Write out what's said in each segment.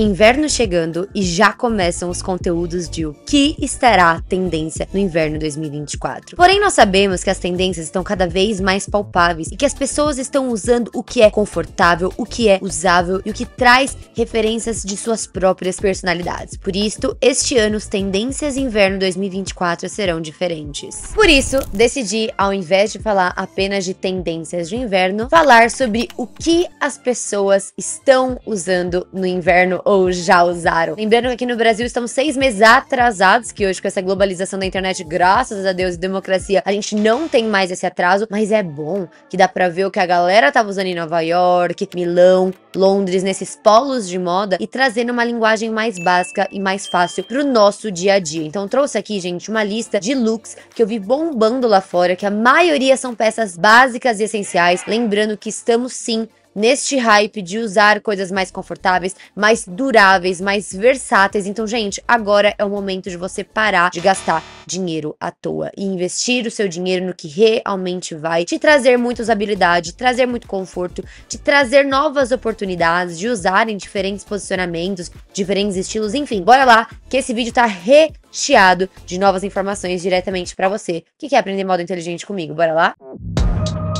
Inverno chegando e já começam os conteúdos de o que estará a tendência no inverno 2024. Porém, nós sabemos que as tendências estão cada vez mais palpáveis e que as pessoas estão usando o que é confortável, o que é usável e o que traz referências de suas próprias personalidades. Por isso, este ano as tendências inverno 2024 serão diferentes. Por isso, decidi, ao invés de falar apenas de tendências de inverno, falar sobre o que as pessoas estão usando no inverno ou já usaram. Lembrando que aqui no Brasil estamos seis meses atrasados, que hoje com essa globalização da internet, graças a Deus e democracia, a gente não tem mais esse atraso, mas é bom que dá pra ver o que a galera tava usando em Nova York, Milão, Londres, nesses polos de moda e trazendo uma linguagem mais básica e mais fácil pro nosso dia a dia. Então trouxe aqui, gente, uma lista de looks que eu vi bombando lá fora, que a maioria são peças básicas e essenciais. Lembrando que estamos sim neste hype de usar coisas mais confortáveis, mais duráveis, mais versáteis. Então, gente, agora é o momento de você parar de gastar dinheiro à toa e investir o seu dinheiro no que realmente vai te trazer muita usabilidade, trazer muito conforto, te trazer novas oportunidades de usar em diferentes posicionamentos, diferentes estilos, enfim. Bora lá, que esse vídeo tá recheado de novas informações diretamente para você que quer aprender modo inteligente comigo. Bora lá? Música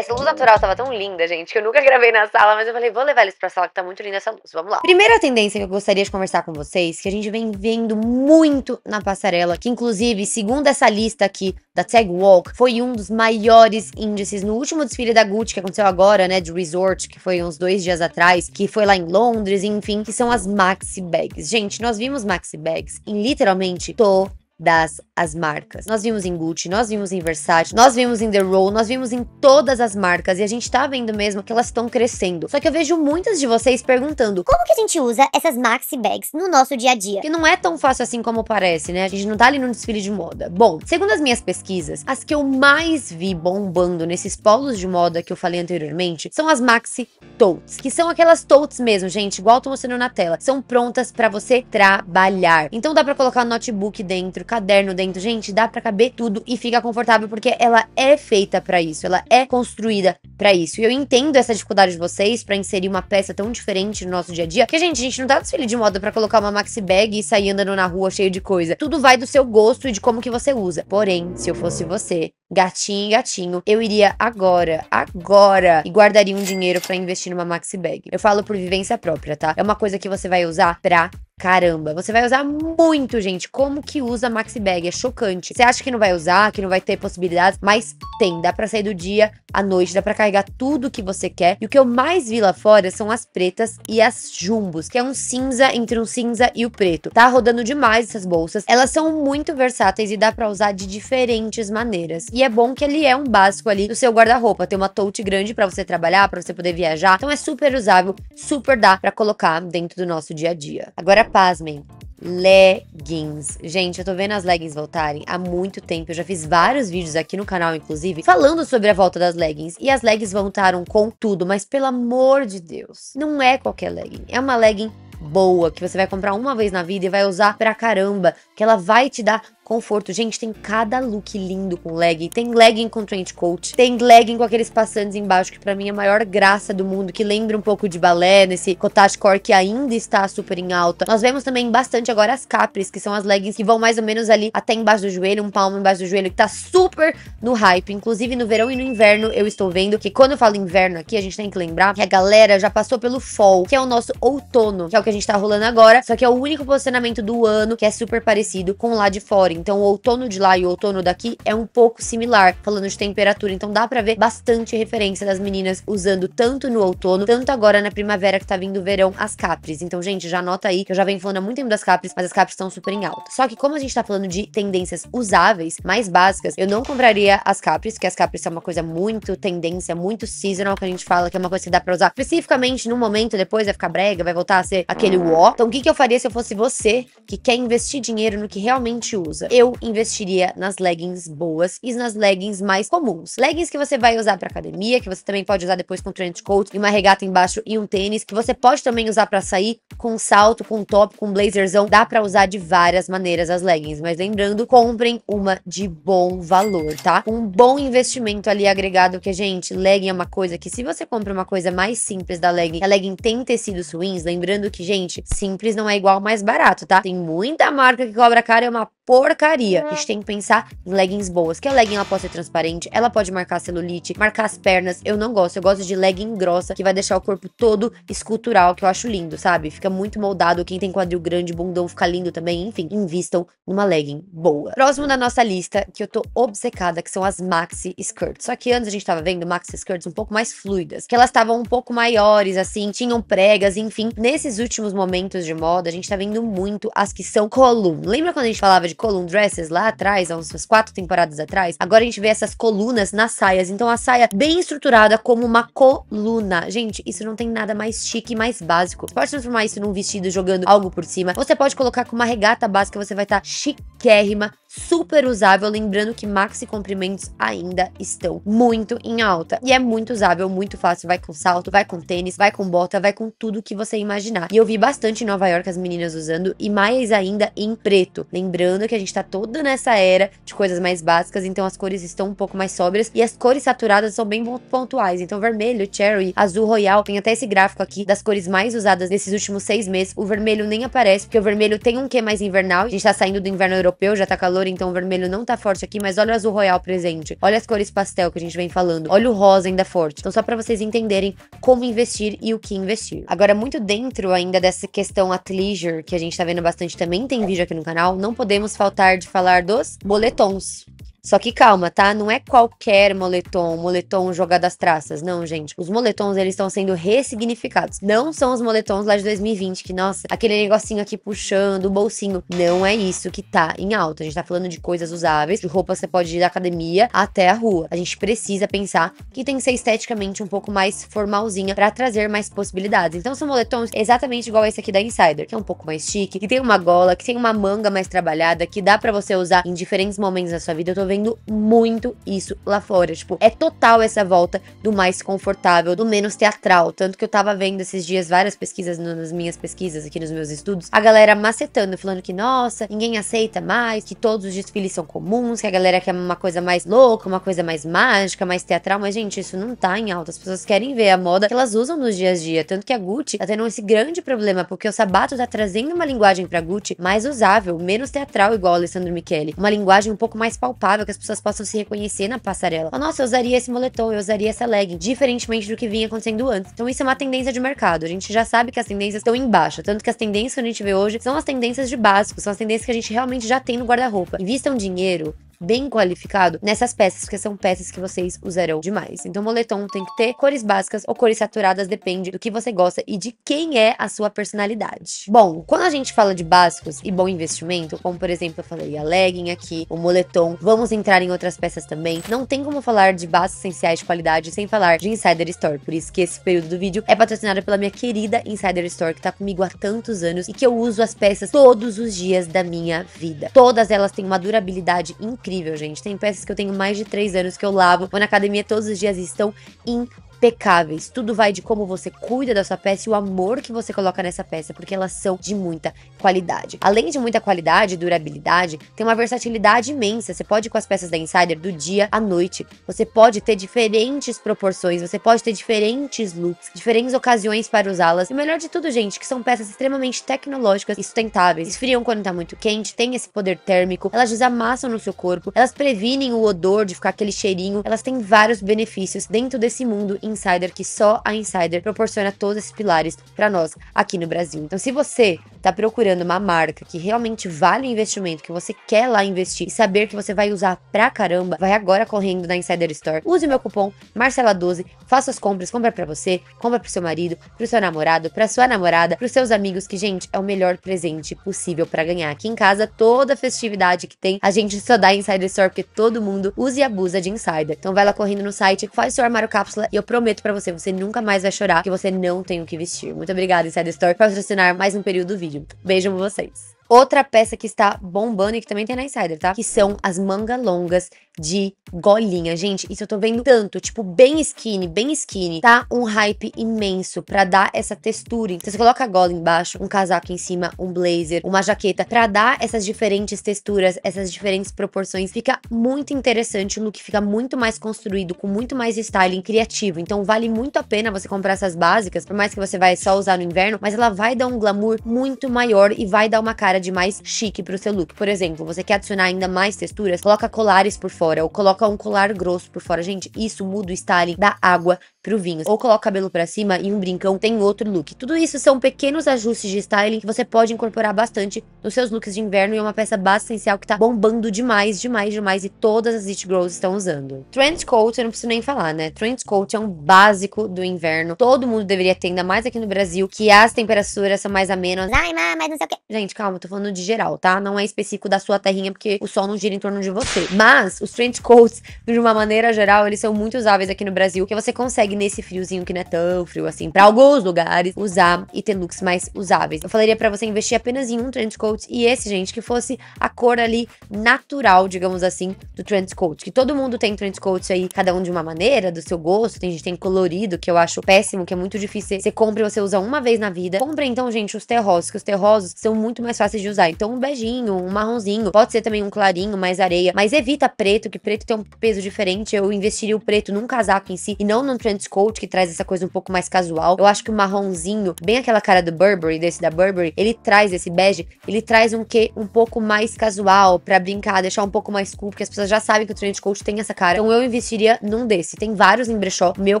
Essa luz natural tava tão linda, gente, que eu nunca gravei na sala, mas eu falei, vou levar eles pra sala que tá muito linda essa luz. Vamos lá. Primeira tendência que eu gostaria de conversar com vocês, que a gente vem vendo muito na passarela, que inclusive, segundo essa lista aqui da Tag Walk, foi um dos maiores índices no último desfile da Gucci, que aconteceu agora, né, de resort, que foi uns dois dias atrás, que foi lá em Londres, enfim, que são as maxi bags. Gente, nós vimos maxi bags em literalmente todo das as marcas. Nós vimos em Gucci, nós vimos em Versace, nós vimos em The Row, nós vimos em todas as marcas e a gente tá vendo mesmo que elas estão crescendo. Só que eu vejo muitas de vocês perguntando: "Como que a gente usa essas maxi bags no nosso dia a dia?". Que não é tão fácil assim como parece, né? A gente não tá ali num desfile de moda. Bom, segundo as minhas pesquisas, as que eu mais vi bombando nesses polos de moda que eu falei anteriormente são as maxi totes, que são aquelas totes mesmo, gente, igual eu tô mostrando na tela. São prontas para você trabalhar. Então dá para colocar notebook dentro, caderno dentro. Gente, dá para caber tudo e fica confortável porque ela é feita para isso, ela é construída para isso. E eu entendo essa dificuldade de vocês para inserir uma peça tão diferente no nosso dia a dia, que gente, a gente não tá desfile de moda para colocar uma maxi bag e sair andando na rua cheio de coisa. Tudo vai do seu gosto e de como que você usa. Porém, se eu fosse você, Gatinho, e gatinho, eu iria agora, agora, e guardaria um dinheiro para investir numa maxi bag. Eu falo por vivência própria, tá? É uma coisa que você vai usar pra Caramba, você vai usar muito, gente. Como que usa maxi bag? É chocante. Você acha que não vai usar, que não vai ter possibilidades, mas tem. Dá para sair do dia à noite, dá para carregar tudo que você quer. E o que eu mais vi lá fora são as pretas e as jumbos, que é um cinza entre um cinza e o preto. Tá rodando demais essas bolsas. Elas são muito versáteis e dá para usar de diferentes maneiras. E e é bom que ele é um básico ali do seu guarda-roupa. Tem uma tote grande para você trabalhar, para você poder viajar. Então é super usável, super dá para colocar dentro do nosso dia a dia. Agora pasmem, leggings. Gente, eu tô vendo as leggings voltarem há muito tempo. Eu já fiz vários vídeos aqui no canal, inclusive, falando sobre a volta das leggings. E as leggings voltaram com tudo, mas pelo amor de Deus, não é qualquer legging. É uma legging boa que você vai comprar uma vez na vida e vai usar pra caramba, que ela vai te dar conforto. Gente, tem cada look lindo com legging. Tem legging com trench coat. Tem legging com aqueles passantes embaixo, que para mim é a maior graça do mundo, que lembra um pouco de balé, nesse cottage core que ainda está super em alta. Nós vemos também bastante agora as capris, que são as leggings que vão mais ou menos ali até embaixo do joelho, um palmo embaixo do joelho, que tá super no hype. Inclusive no verão e no inverno eu estou vendo que quando eu falo inverno aqui, a gente tem que lembrar que a galera já passou pelo fall, que é o nosso outono, que é o que a gente tá rolando agora, só que é o único posicionamento do ano que é super parecido com lá de fora. Então, o outono de lá e o outono daqui é um pouco similar, falando de temperatura. Então, dá para ver bastante referência das meninas usando tanto no outono, tanto agora na primavera que tá vindo o verão, as capris. Então, gente, já anota aí que eu já venho falando há muito tempo das capris, mas as capris estão super em alta. Só que, como a gente tá falando de tendências usáveis, mais básicas, eu não compraria as capris, que as capris são uma coisa muito tendência, muito seasonal, que a gente fala que é uma coisa que dá pra usar especificamente num momento, depois vai ficar brega, vai voltar a ser aquele uó. Então, o que, que eu faria se eu fosse você que quer investir dinheiro no que realmente usa? eu investiria nas leggings boas e nas leggings mais comuns. Leggings que você vai usar para academia, que você também pode usar depois com trench coat e uma regata embaixo e um tênis, que você pode também usar para sair com salto, com top, com blazerzão. Dá para usar de várias maneiras as leggings, mas lembrando, comprem uma de bom valor, tá? Um bom investimento ali agregado, porque gente, legging é uma coisa que se você compra uma coisa mais simples da legging, a legging tem tecidos ruins, lembrando que gente, simples não é igual mais barato, tá? Tem muita marca que cobra cara é uma por porcaria. É. A gente tem que pensar em leggings boas, que a legging ela pode ser transparente, ela pode marcar a celulite, marcar as pernas. Eu não gosto, eu gosto de legging grossa, que vai deixar o corpo todo escultural, que eu acho lindo, sabe? Fica muito moldado. Quem tem quadril grande, bundão, fica lindo também. Enfim, invistam numa legging boa. Próximo da nossa lista, que eu tô obcecada, que são as maxi skirts. Só que antes a gente tava vendo maxi skirts um pouco mais fluidas, que elas estavam um pouco maiores, assim, tinham pregas, enfim. Nesses últimos momentos de moda, a gente tá vendo muito as que são column. Lembra quando a gente falava de column? Long Dresses lá atrás, há umas quatro temporadas atrás, agora a gente vê essas colunas nas saias. Então a saia bem estruturada como uma coluna. Gente, isso não tem nada mais chique, mais básico. Você pode transformar isso num vestido jogando algo por cima. Você pode colocar com uma regata básica, você vai estar tá chiquérrima, super usável, lembrando que maxi comprimentos ainda estão muito em alta. E é muito usável, muito fácil, vai com salto, vai com tênis, vai com bota, vai com tudo que você imaginar. E eu vi bastante em Nova York as meninas usando e mais ainda em preto. Lembrando que a gente tá toda nessa era de coisas mais básicas, então as cores estão um pouco mais sóbrias e as cores saturadas são bem pontuais. Então vermelho, cherry, azul royal, tem até esse gráfico aqui das cores mais usadas nesses últimos seis meses. O vermelho nem aparece, porque o vermelho tem um quê mais invernal. A gente tá saindo do inverno europeu, já tá calor calor, então o vermelho não tá forte aqui, mas olha o azul royal presente. Olha as cores pastel que a gente vem falando. Olha o rosa ainda forte. Então só para vocês entenderem como investir e o que investir. Agora, muito dentro ainda dessa questão athleisure, que a gente tá vendo bastante também, tem vídeo aqui no canal, não podemos faltar de falar dos boletons só que calma, tá? Não é qualquer moletom, moletom jogado às traças, não, gente. Os moletons, eles estão sendo ressignificados. Não são os moletons lá de 2020, que, nossa, aquele negocinho aqui puxando, o bolsinho. Não é isso que tá em alta. A gente tá falando de coisas usáveis, de que você pode ir da academia até a rua. A gente precisa pensar que tem que ser esteticamente um pouco mais formalzinha para trazer mais possibilidades. Então são moletons exatamente igual esse aqui da Insider, que é um pouco mais chique, que tem uma gola, que tem uma manga mais trabalhada, que dá para você usar em diferentes momentos da sua vida. Eu tô vendo muito isso lá fora. Tipo, é total essa volta do mais confortável, do menos teatral. Tanto que eu tava vendo esses dias várias pesquisas nas minhas pesquisas aqui nos meus estudos, a galera macetando, falando que, nossa, ninguém aceita mais, que todos os desfiles são comuns, que a galera quer uma coisa mais louca, uma coisa mais mágica, mais teatral. Mas, gente, isso não tá em alta. As pessoas querem ver a moda que elas usam nos dias a dia. Tanto que a Gucci tá tendo esse grande problema, porque o sabato tá trazendo uma linguagem pra Gucci mais usável, menos teatral, igual o Alessandro Michele. Uma linguagem um pouco mais palpável confortável, que as pessoas possam se reconhecer na passarela. Oh, nossa, eu usaria esse moletom, eu usaria essa legging, diferentemente do que vinha acontecendo antes. Então isso é uma tendência de mercado. A gente já sabe que as tendências estão embaixo. tanto que as tendências que a gente vê hoje são as tendências de básico, são as tendências que a gente realmente já tem no guarda-roupa. Invistam dinheiro bem qualificado nessas peças, porque são peças que vocês usarão demais. Então, moletom tem que ter cores básicas ou cores saturadas, depende do que você gosta e de quem é a sua personalidade. Bom, quando a gente fala de básicos e bom investimento, como por exemplo, eu falei a legging aqui, o moletom, vamos entrar em outras peças também. Não tem como falar de básicos essenciais de qualidade sem falar de Insider Store, por isso que esse período do vídeo é patrocinado pela minha querida Insider Store, que tá comigo há tantos anos e que eu uso as peças todos os dias da minha vida. Todas elas têm uma durabilidade incrível incrível, gente. Tem peças que eu tenho mais de 3 anos que eu lavo, vou na academia todos os dias e estão incríveis impecáveis. Tudo vai de como você cuida da sua peça e o amor que você coloca nessa peça, porque elas são de muita qualidade. Além de muita qualidade e durabilidade, tem uma versatilidade imensa. Você pode ir com as peças da Insider do dia à noite. Você pode ter diferentes proporções, você pode ter diferentes looks, diferentes ocasiões para usá-las. E o melhor de tudo, gente, que são peças extremamente tecnológicas e sustentáveis. Esfriam quando tá muito quente, tem esse poder térmico, elas desamassam no seu corpo, elas previnem o odor de ficar aquele cheirinho, elas têm vários benefícios dentro desse mundo Insider, que só a Insider proporciona todos esses pilares para nós aqui no Brasil. Então, se você tá procurando uma marca que realmente vale o investimento que você quer lá investir e saber que você vai usar pra caramba, vai agora correndo na Insider Store. Use meu cupom Marcela12, faça as compras, compra para você, compra pro seu marido, pro seu namorado, pra sua namorada, pros seus amigos, que gente, é o melhor presente possível para ganhar. Aqui em casa, toda festividade que tem, a gente só dá Insider Store porque todo mundo usa e abusa de Insider. Então vai lá correndo no site, faz seu armário cápsula e eu prometo para você, você nunca mais vai chorar que você não tem o que vestir. Muito obrigada Insider Store por patrocinar mais um período vivo vídeo. Beijo pra vocês. Outra peça que está bombando e que também tem na Insider, tá? Que são as mangas longas de golinha. Gente, isso eu tô vendo tanto, tipo, bem skinny, bem skinny. Tá um hype imenso pra dar essa textura. Então, você coloca a gola embaixo, um casaco em cima, um blazer, uma jaqueta, pra dar essas diferentes texturas, essas diferentes proporções. Fica muito interessante, o look fica muito mais construído, com muito mais styling criativo. Então, vale muito a pena você comprar essas básicas, por mais que você vai só usar no inverno, mas ela vai dar um glamour muito maior e vai dar uma cara de mais chique pro seu look. Por exemplo, você quer adicionar ainda mais texturas, coloca colares por fora ou coloca coloca um colar grosso por fora. Gente, isso muda o styling da água pro vinho. Ou coloca o cabelo para cima e um brincão tem outro look. Tudo isso são pequenos ajustes de styling que você pode incorporar bastante nos seus looks de inverno e é uma peça bastante essencial que tá bombando demais, demais, demais e todas as it girls estão usando. Trench coat, eu não preciso nem falar, né? Trench coat é um básico do inverno. Todo mundo deveria ter, ainda mais aqui no Brasil, que as temperaturas são mais amenas. Ai, mas não sei o quê. Gente, calma, tô falando de geral, tá? Não é específico da sua terrinha porque o sol não gira em torno de você. Mas os trench coats de uma maneira geral, eles são muito usáveis aqui no Brasil, que você consegue nesse friozinho que não é tão frio assim, para alguns lugares, usar e ter looks mais usáveis. Eu falaria para você investir apenas em um trench coat e esse, gente, que fosse a cor ali natural, digamos assim, do trench coat. Que todo mundo tem trench coats aí, cada um de uma maneira, do seu gosto. Tem gente tem colorido, que eu acho péssimo, que é muito difícil. Você compra e você usa uma vez na vida. Compra então, gente, os terrosos, que os terrosos são muito mais fáceis de usar. Então, um beijinho, um marronzinho, pode ser também um clarinho, mais areia, mas evita preto, que preto tem um um peso diferente. Eu investiria o preto num casaco em si e não num trench coat que traz essa coisa um pouco mais casual. Eu acho que o marronzinho, bem aquela cara do Burberry, desse da Burberry, ele traz esse bege, ele traz um que um pouco mais casual para brincar, deixar um pouco mais cool, porque as pessoas já sabem que o trench coat tem essa cara. Então eu investiria num desse. Tem vários em brechó. O meu eu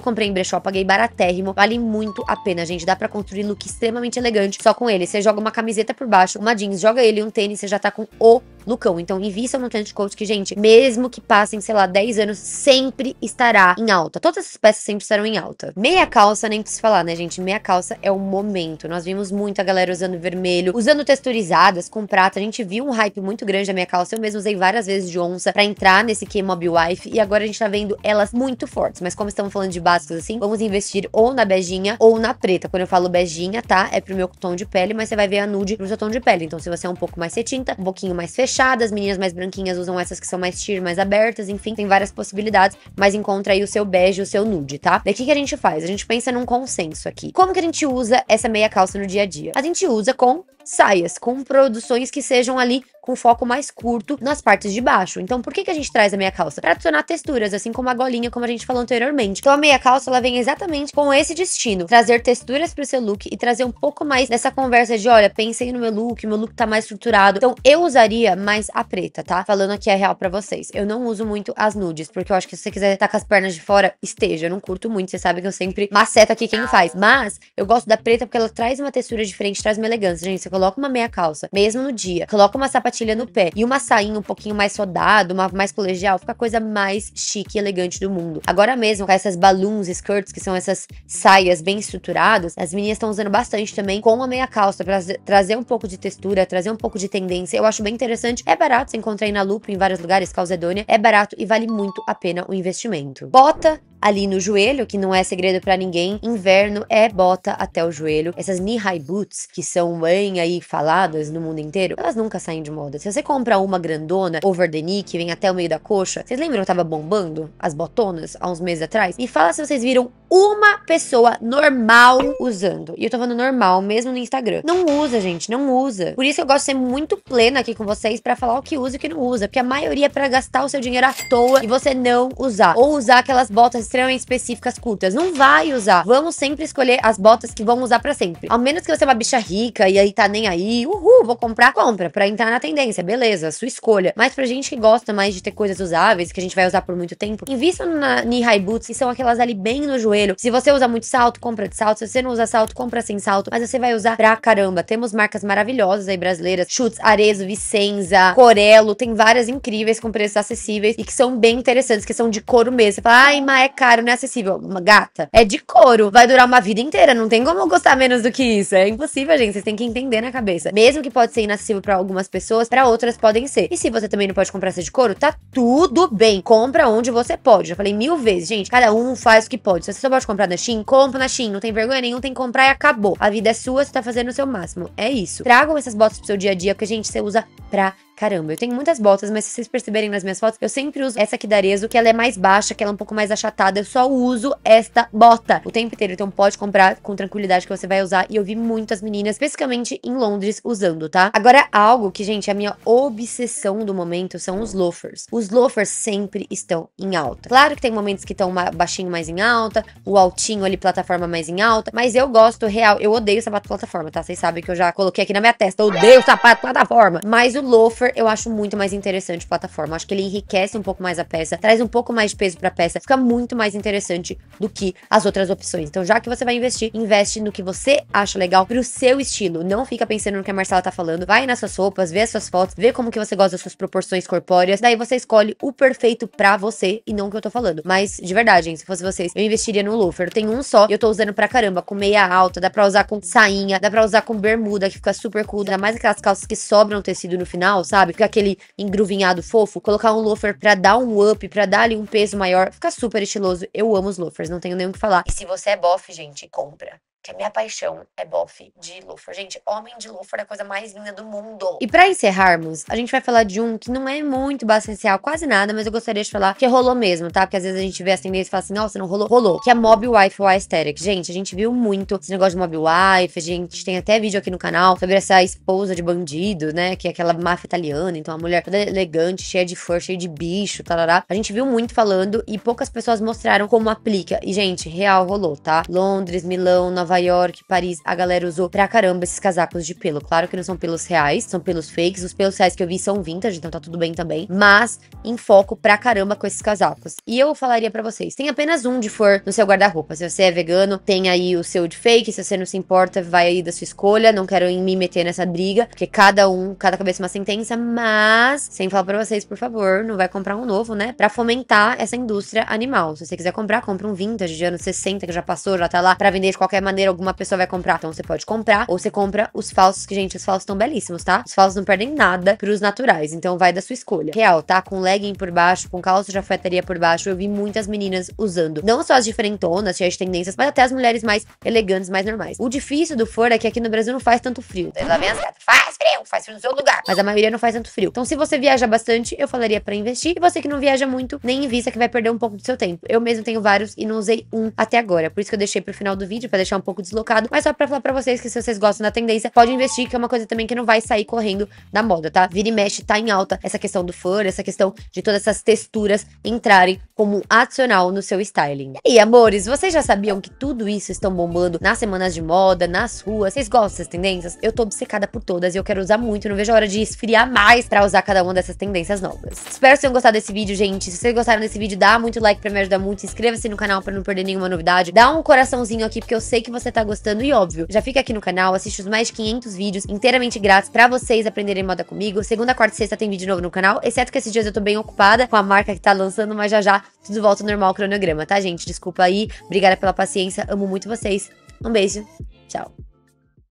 comprei em brechó, paguei baratérrimo. Vale muito a pena, gente. Dá para construir look extremamente elegante só com ele. Você joga uma camiseta por baixo, uma jeans, joga ele um tênis, você já tá com o lucão. Então invista num trench coat que, gente, mesmo que passem sei lá, 10 anos, sempre estará em alta. Todas essas peças sempre estarão em alta. Meia calça, nem preciso falar, né, gente? Meia calça é o momento. Nós vimos muita galera usando vermelho, usando texturizadas, com prata. A gente viu um hype muito grande da meia calça. Eu mesmo usei várias vezes de onça para entrar nesse K-Mob Wife. E agora a gente tá vendo elas muito fortes. Mas como estamos falando de básicos assim, vamos investir ou na beijinha ou na preta. Quando eu falo beijinha, tá? É pro meu tom de pele, mas você vai ver a nude pro seu tom de pele. Então, se você é um pouco mais cetinta, um pouquinho mais fechada, as meninas mais branquinhas usam essas que são mais tir, mais abertas, enfim enfim, tem várias possibilidades, mas encontra aí o seu bege, o seu nude, tá? Daqui que a gente faz? A gente pensa num consenso aqui. Como que a gente usa essa meia calça no dia a dia? A gente usa com saias, com produções que sejam ali com foco mais curto nas partes de baixo. Então, por que, que a gente traz a meia calça? Para adicionar texturas, assim como a golinha, como a gente falou anteriormente. Então, a meia calça ela vem exatamente com esse destino: trazer texturas para o seu look e trazer um pouco mais dessa conversa de, olha, pensei no meu look, meu look tá mais estruturado. Então, eu usaria mais a preta, tá? Falando aqui é real para vocês. Eu não uso muito as nudes, porque eu acho que se você quiser estar com as pernas de fora, esteja. Eu não curto muito, você sabe que eu sempre maceto aqui quem faz. Mas eu gosto da preta porque ela traz uma textura diferente, traz uma elegância. Gente, você coloca uma meia calça, mesmo no dia, coloca uma sapatinha sapatilha no pé e uma sainha um pouquinho mais rodada, uma mais colegial, fica a coisa mais chique e elegante do mundo. Agora mesmo, com essas balloons skirts, que são essas saias bem estruturadas, as meninas estão usando bastante também com a meia calça para trazer um pouco de textura, trazer um pouco de tendência. Eu acho bem interessante. É barato, você encontra aí na Lupo, em vários lugares, Calzedônia. É barato e vale muito a pena o investimento. Bota ali no joelho, que não é segredo para ninguém. Inverno é bota até o joelho. Essas knee-high boots, que são bem aí faladas no mundo inteiro, elas nunca saem de moda. Se você compra uma grandona, over the knee, que vem até o meio da coxa, vocês lembram que tava bombando as botonas há uns meses atrás? Me fala se vocês viram uma pessoa normal usando. E eu tô falando normal, mesmo no Instagram. Não usa, gente, não usa. Por isso que eu gosto de ser muito plena aqui com vocês para falar o que usa e o que não usa. Porque a maioria é pra gastar o seu dinheiro à toa e você não usar. Ou usar aquelas botas extremamente específicas curtas. Não vai usar. Vamos sempre escolher as botas que vão usar para sempre. Ao menos que você é uma bicha rica e aí tá nem aí, uhul, vou comprar, compra. Pra entrar na tendência, beleza, sua escolha. Mas pra gente que gosta mais de ter coisas usáveis, que a gente vai usar por muito tempo, invista na Nihai High Boots, que são aquelas ali bem no joelho joelho. Se você usa muito salto, compra de salto. Se você não usa salto, compra sem salto. Mas você vai usar pra caramba. Temos marcas maravilhosas aí brasileiras: Chutes, Arezo, Vicenza, Corello. Tem várias incríveis com preços acessíveis e que são bem interessantes, que são de couro mesmo. Você fala, ai, mas é caro, não é acessível. Uma gata, é de couro. Vai durar uma vida inteira. Não tem como gostar menos do que isso. É impossível, gente. Vocês têm que entender na cabeça. Mesmo que pode ser inacessível para algumas pessoas, para outras podem ser. E se você também não pode comprar essa de couro, tá tudo bem. Compra onde você pode. Já falei mil vezes, gente. Cada um faz o que pode. Se você você pode comprar na Shein, compra na Shein. Não tem vergonha nenhuma, tem que comprar e acabou. A vida é sua, você tá fazendo o seu máximo. É isso. Tragam essas botas pro seu dia a dia, porque, gente, você usa pra Caramba, eu tenho muitas botas, mas se vocês perceberem nas minhas fotos, eu sempre uso essa aqui da Arezzo, que ela é mais baixa, que ela é um pouco mais achatada. Eu só uso esta bota o tempo inteiro. Então pode comprar com tranquilidade que você vai usar. E eu vi muitas meninas, especificamente em Londres, usando, tá? Agora, algo que, gente, é a minha obsessão do momento são os loafers. Os loafers sempre estão em alta. Claro que tem momentos que estão baixinho mais em alta, o altinho ali, plataforma mais em alta, mas eu gosto real. Eu odeio sapato plataforma, tá? Vocês sabem que eu já coloquei aqui na minha testa. odeio sapato plataforma. Mas o loafer eu acho muito mais interessante plataforma. acho que ele enriquece um pouco mais a peça, traz um pouco mais de peso pra peça, fica muito mais interessante do que as outras opções. Então, já que você vai investir, investe no que você acha legal pro seu estilo. Não fica pensando no que a Marcela tá falando. Vai nas suas roupas, vê as suas fotos, vê como que você gosta das suas proporções corpóreas. Daí você escolhe o perfeito pra você e não o que eu tô falando. Mas, de verdade, se fosse vocês, eu investiria no loafer. Eu tenho um só e eu tô usando pra caramba, com meia alta, dá pra usar com sainha, dá pra usar com bermuda, que fica super cool, dá mais aquelas calças que sobram tecido no final, sabe? sabe? aquele engruvinhado fofo, colocar um loafer pra dar um up, pra dar ali um peso maior, fica super estiloso. Eu amo os loafers, não tenho nem o que falar. E se você é bofe, gente, compra que a minha paixão é bofe de loafer. Gente, homem de loafer é a coisa mais linda do mundo. E para encerrarmos, a gente vai falar de um que não é muito basencial, quase nada, mas eu gostaria de falar que rolou mesmo, tá? Porque às vezes a gente vê as assim tendências e fala assim, nossa, não rolou. Rolou. Que é Mob Wife Y Aesthetic. Gente, a gente viu muito esse negócio de Mob Wife, a gente tem até vídeo aqui no canal sobre essa esposa de bandido, né? Que é aquela máfia italiana, então a mulher toda elegante, cheia de força cheia de bicho, tarará. A gente viu muito falando e poucas pessoas mostraram como aplica. E, gente, real rolou, tá? Londres, Milão, Nova Nova York, Paris, a galera usou pra caramba esses casacos de pelo. Claro que não são pelos reais, são pelos fakes. Os pelos reais que eu vi são vintage, então tá tudo bem também. Mas em foco pra caramba com esses casacos. E eu falaria para vocês: tem apenas um de for no seu guarda-roupa. Se você é vegano, tem aí o seu de fake. Se você não se importa, vai aí da sua escolha. Não quero me meter nessa briga, porque cada um, cada cabeça é uma sentença. Mas, sem falar para vocês, por favor, não vai comprar um novo, né? Pra fomentar essa indústria animal. Se você quiser comprar, compra um vintage de anos 60 que já passou, já tá lá, pra vender de qualquer maneira maneira alguma pessoa vai comprar. Então você pode comprar, ou você compra os falsos, que, gente, os falsos estão belíssimos, tá? Os falsos não perdem nada pros naturais, então vai da sua escolha. Real, tá? Com legging por baixo, com calça de alfaiataria por baixo, eu vi muitas meninas usando. Não só as diferentonas, cheias de tendências, mas até as mulheres mais elegantes, mais normais. O difícil do for é que aqui no Brasil não faz tanto frio. Lá vem as gatas, faz frio, faz frio no seu lugar. Mas a maioria não faz tanto frio. Então se você viaja bastante, eu falaria para investir. E você que não viaja muito, nem invista que vai perder um pouco do seu tempo. Eu mesmo tenho vários e não usei um até agora. Por isso que eu deixei pro final do vídeo, para deixar um pouco pouco deslocado, mas só pra falar pra vocês que se vocês gostam da tendência, pode investir, que é uma coisa também que não vai sair correndo da moda, tá? Vira e mexe, tá em alta essa questão do fur, essa questão de todas essas texturas entrarem como adicional no seu styling. E aí, amores, vocês já sabiam que tudo isso estão bombando nas semanas de moda, nas ruas? Vocês gostam dessas tendências? Eu tô obcecada por todas e eu quero usar muito, não vejo a hora de esfriar mais pra usar cada uma dessas tendências novas. Espero que tenham gostado desse vídeo, gente. Se vocês gostaram desse vídeo, dá muito like pra me ajudar muito, inscreva-se no canal pra não perder nenhuma novidade, dá um coraçãozinho aqui, porque eu sei que vocês você tá gostando e óbvio, já fica aqui no canal, assiste os mais de 500 vídeos inteiramente grátis para vocês aprenderem moda comigo. Segunda, quarta e sexta tem vídeo novo no canal, exceto que esses dias eu tô bem ocupada com a marca que tá lançando, mas já já tudo volta ao normal cronograma, tá gente? Desculpa aí, obrigada pela paciência, amo muito vocês. Um beijo, tchau.